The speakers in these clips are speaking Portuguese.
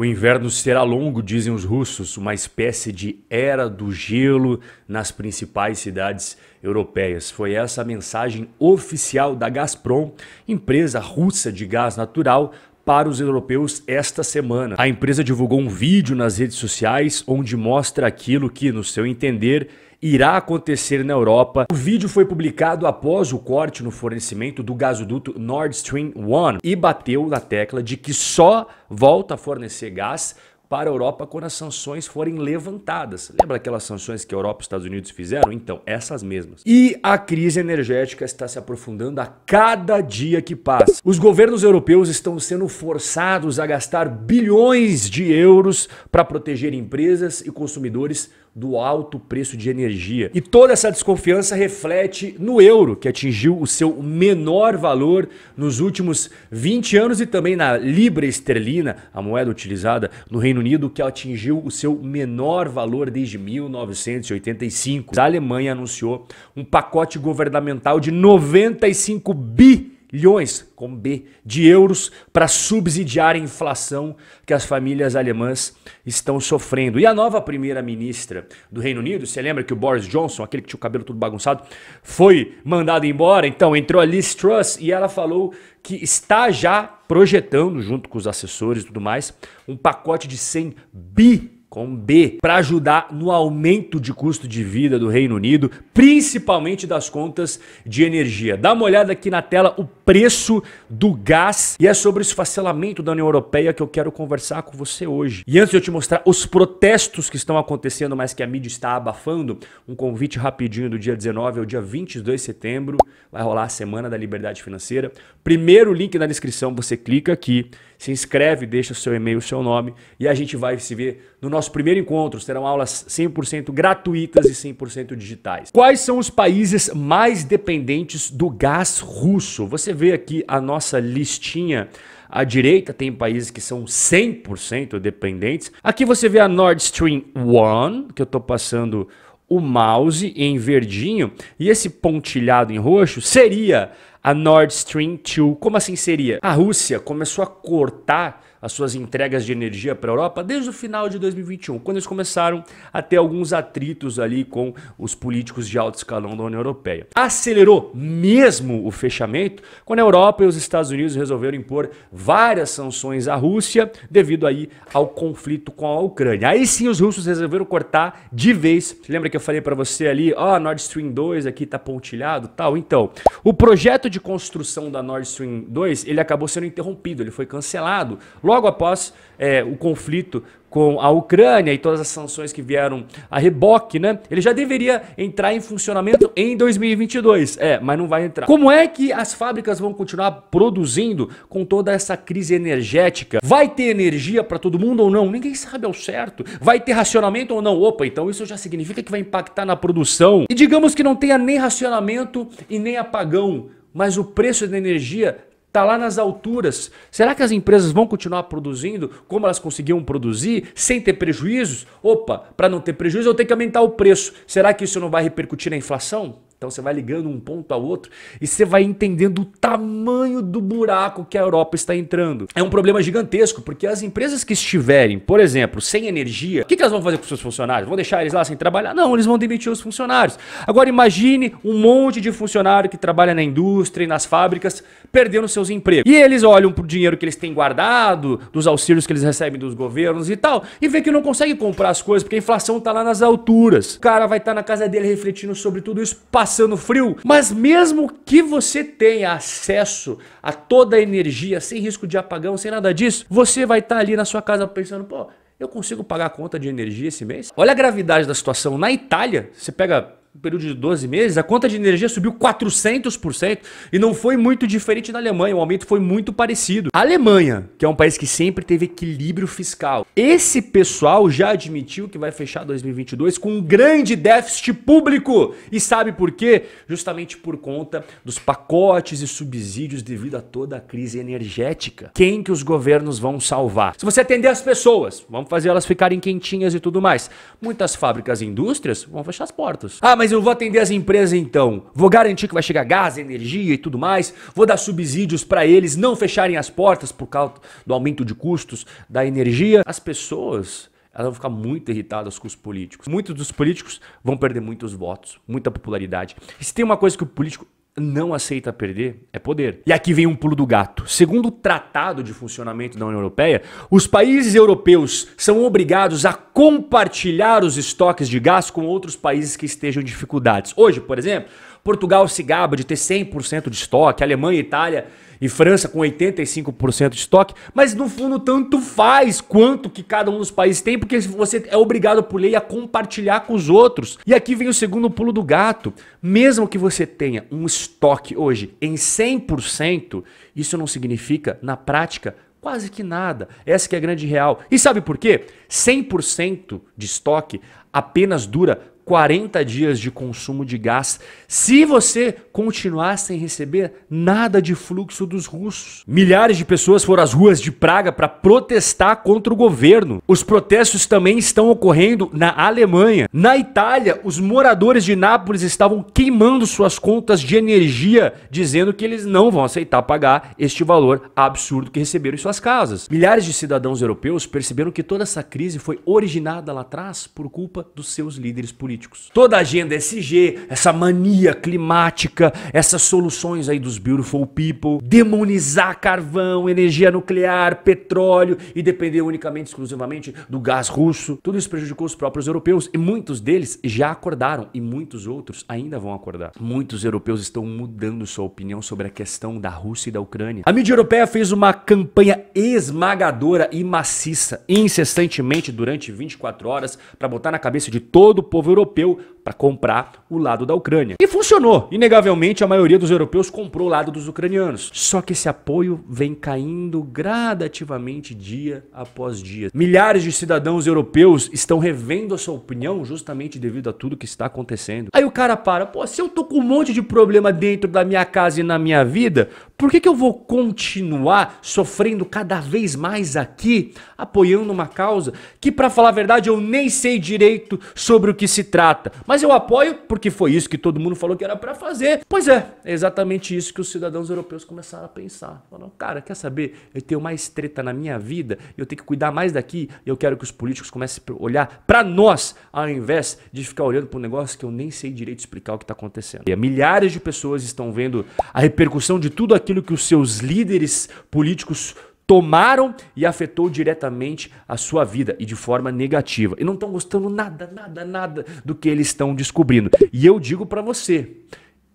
O inverno será longo, dizem os russos, uma espécie de era do gelo nas principais cidades europeias. Foi essa a mensagem oficial da Gazprom, empresa russa de gás natural, para os europeus esta semana. A empresa divulgou um vídeo nas redes sociais onde mostra aquilo que, no seu entender, irá acontecer na Europa. O vídeo foi publicado após o corte no fornecimento do gasoduto Nord Stream 1 e bateu na tecla de que só volta a fornecer gás para a Europa quando as sanções forem levantadas. Lembra aquelas sanções que a Europa e os Estados Unidos fizeram? Então, essas mesmas. E a crise energética está se aprofundando a cada dia que passa. Os governos europeus estão sendo forçados a gastar bilhões de euros para proteger empresas e consumidores do alto preço de energia. E toda essa desconfiança reflete no euro, que atingiu o seu menor valor nos últimos 20 anos, e também na libra esterlina, a moeda utilizada no Reino Unido, que atingiu o seu menor valor desde 1985. A Alemanha anunciou um pacote governamental de 95 bi bilhões com B de euros para subsidiar a inflação que as famílias alemãs estão sofrendo. E a nova primeira-ministra do Reino Unido, você lembra que o Boris Johnson, aquele que tinha o cabelo todo bagunçado, foi mandado embora, então entrou a Liz Truss e ela falou que está já projetando junto com os assessores e tudo mais um pacote de 100 bi com B, para ajudar no aumento de custo de vida do Reino Unido, principalmente das contas de energia. Dá uma olhada aqui na tela o preço do gás e é sobre o esfacelamento da União Europeia que eu quero conversar com você hoje. E antes de eu te mostrar os protestos que estão acontecendo, mas que a mídia está abafando, um convite rapidinho do dia 19 ao dia 22 de setembro, vai rolar a Semana da Liberdade Financeira. Primeiro link na descrição, você clica aqui se inscreve, deixa o seu e-mail, o seu nome e a gente vai se ver no nosso primeiro encontro. Serão aulas 100% gratuitas e 100% digitais. Quais são os países mais dependentes do gás russo? Você vê aqui a nossa listinha. À direita tem países que são 100% dependentes. Aqui você vê a Nord Stream 1, que eu estou passando o mouse em verdinho e esse pontilhado em roxo seria a Nord Stream 2. Como assim seria? A Rússia começou a cortar as suas entregas de energia para a Europa desde o final de 2021, quando eles começaram a ter alguns atritos ali com os políticos de alto escalão da União Europeia. Acelerou mesmo o fechamento quando a Europa e os Estados Unidos resolveram impor várias sanções à Rússia devido aí ao conflito com a Ucrânia. Aí sim os russos resolveram cortar de vez. Você lembra que eu falei para você ali, ó, oh, Nord Stream 2 aqui tá pontilhado, tal. Então, o projeto de construção da Nord Stream 2, ele acabou sendo interrompido, ele foi cancelado logo após é, o conflito com a Ucrânia e todas as sanções que vieram a reboque, né? Ele já deveria entrar em funcionamento em 2022. É, mas não vai entrar. Como é que as fábricas vão continuar produzindo com toda essa crise energética? Vai ter energia para todo mundo ou não? Ninguém sabe ao certo. Vai ter racionamento ou não? Opa, então isso já significa que vai impactar na produção. E digamos que não tenha nem racionamento e nem apagão mas o preço da energia está lá nas alturas. Será que as empresas vão continuar produzindo como elas conseguiam produzir, sem ter prejuízos? Opa, para não ter prejuízo eu tenho que aumentar o preço. Será que isso não vai repercutir na inflação? Então você vai ligando um ponto ao outro e você vai entendendo o tamanho do buraco que a Europa está entrando. É um problema gigantesco, porque as empresas que estiverem, por exemplo, sem energia, o que, que elas vão fazer com seus funcionários? Vão deixar eles lá sem trabalhar? Não, eles vão demitir os funcionários. Agora imagine um monte de funcionário que trabalha na indústria e nas fábricas perdendo seus empregos. E eles olham para o dinheiro que eles têm guardado, dos auxílios que eles recebem dos governos e tal, e vê que não consegue comprar as coisas porque a inflação está lá nas alturas. O cara vai estar tá na casa dele refletindo sobre tudo isso, passando frio. Mas mesmo que você tenha acesso a toda a energia, sem risco de apagão, sem nada disso, você vai estar tá ali na sua casa pensando, pô, eu consigo pagar a conta de energia esse mês? Olha a gravidade da situação. Na Itália, você pega um período de 12 meses, a conta de energia subiu 400% e não foi muito diferente na Alemanha, o aumento foi muito parecido. A Alemanha, que é um país que sempre teve equilíbrio fiscal, esse pessoal já admitiu que vai fechar 2022 com um grande déficit público. E sabe por quê? Justamente por conta dos pacotes e subsídios devido a toda a crise energética. Quem que os governos vão salvar? Se você atender as pessoas, vamos fazer elas ficarem quentinhas e tudo mais. Muitas fábricas e indústrias vão fechar as portas. Ah, mas mas eu vou atender as empresas então. Vou garantir que vai chegar gás, energia e tudo mais. Vou dar subsídios para eles não fecharem as portas por causa do aumento de custos da energia. As pessoas elas vão ficar muito irritadas com os políticos. Muitos dos políticos vão perder muitos votos, muita popularidade. E se tem uma coisa que o político não aceita perder é poder. E aqui vem um pulo do gato. Segundo o Tratado de Funcionamento da União Europeia, os países europeus são obrigados a compartilhar os estoques de gás com outros países que estejam em dificuldades. Hoje, por exemplo, Portugal se gaba de ter 100% de estoque, Alemanha, Itália e França com 85% de estoque, mas no fundo tanto faz quanto que cada um dos países tem, porque você é obrigado por lei a compartilhar com os outros. E aqui vem o segundo pulo do gato. Mesmo que você tenha um estoque hoje em 100%, isso não significa na prática quase que nada. Essa que é a grande real. E sabe por quê? 100% de estoque apenas dura 40 dias de consumo de gás se você continuar sem receber nada de fluxo dos russos. Milhares de pessoas foram às ruas de Praga para protestar contra o governo. Os protestos também estão ocorrendo na Alemanha. Na Itália, os moradores de Nápoles estavam queimando suas contas de energia, dizendo que eles não vão aceitar pagar este valor absurdo que receberam em suas casas. Milhares de cidadãos europeus perceberam que toda essa crise foi originada lá atrás por culpa dos seus líderes políticos políticos. Toda a agenda SG, essa mania climática, essas soluções aí dos beautiful people, demonizar carvão, energia nuclear, petróleo e depender unicamente, exclusivamente do gás russo. Tudo isso prejudicou os próprios europeus e muitos deles já acordaram e muitos outros ainda vão acordar. Muitos europeus estão mudando sua opinião sobre a questão da Rússia e da Ucrânia. A mídia europeia fez uma campanha esmagadora e maciça incessantemente durante 24 horas para botar na cabeça de todo o povo europeu europeu para comprar o lado da Ucrânia. E funcionou. Inegavelmente, a maioria dos europeus comprou o lado dos ucranianos. Só que esse apoio vem caindo gradativamente dia após dia. Milhares de cidadãos europeus estão revendo a sua opinião justamente devido a tudo que está acontecendo. Aí o cara para, pô, se eu tô com um monte de problema dentro da minha casa e na minha vida, por que, que eu vou continuar sofrendo cada vez mais aqui, apoiando uma causa que, para falar a verdade, eu nem sei direito sobre o que se trata? trata. Mas eu apoio porque foi isso que todo mundo falou que era para fazer. Pois é, é exatamente isso que os cidadãos europeus começaram a pensar. Falaram, cara, quer saber? Eu tenho mais treta na minha vida, eu tenho que cuidar mais daqui, eu quero que os políticos comecem a olhar para nós, ao invés de ficar olhando para um negócio que eu nem sei direito explicar o que está acontecendo. E milhares de pessoas estão vendo a repercussão de tudo aquilo que os seus líderes políticos tomaram e afetou diretamente a sua vida e de forma negativa. E não estão gostando nada, nada, nada do que eles estão descobrindo. E eu digo para você,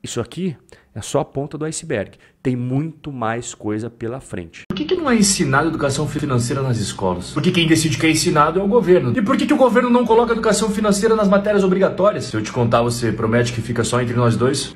isso aqui é só a ponta do iceberg. Tem muito mais coisa pela frente. Por que, que não é ensinado educação financeira nas escolas? Porque quem decide que é ensinado é o governo. E por que, que o governo não coloca educação financeira nas matérias obrigatórias? Se eu te contar, você promete que fica só entre nós dois?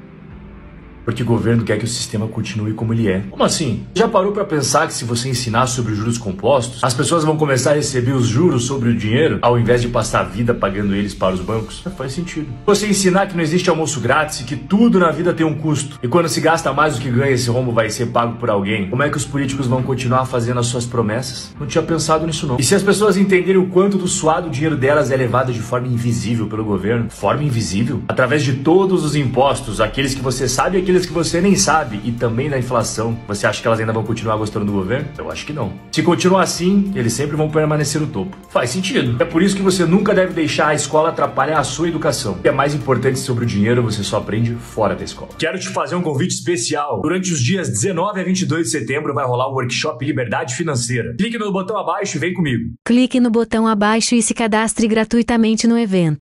porque o governo quer que o sistema continue como ele é. Como assim? Já parou para pensar que se você ensinar sobre os juros compostos, as pessoas vão começar a receber os juros sobre o dinheiro, ao invés de passar a vida pagando eles para os bancos? Não faz sentido. Você ensinar que não existe almoço grátis e que tudo na vida tem um custo. E quando se gasta mais do que ganha, esse rombo vai ser pago por alguém. Como é que os políticos vão continuar fazendo as suas promessas? Não tinha pensado nisso não. E se as pessoas entenderem o quanto do suado o dinheiro delas é levado de forma invisível pelo governo, forma invisível, através de todos os impostos, aqueles que você sabe e aqueles famílias que você nem sabe e também da inflação, você acha que elas ainda vão continuar gostando do governo? Eu acho que não. Se continuar assim, eles sempre vão permanecer no topo. Faz sentido. É por isso que você nunca deve deixar a escola atrapalhar a sua educação. O que é mais importante sobre o dinheiro, você só aprende fora da escola. Quero te fazer um convite especial. Durante os dias 19 a 22 de setembro vai rolar o workshop Liberdade Financeira. Clique no botão abaixo e vem comigo. Clique no botão abaixo e se cadastre gratuitamente no evento.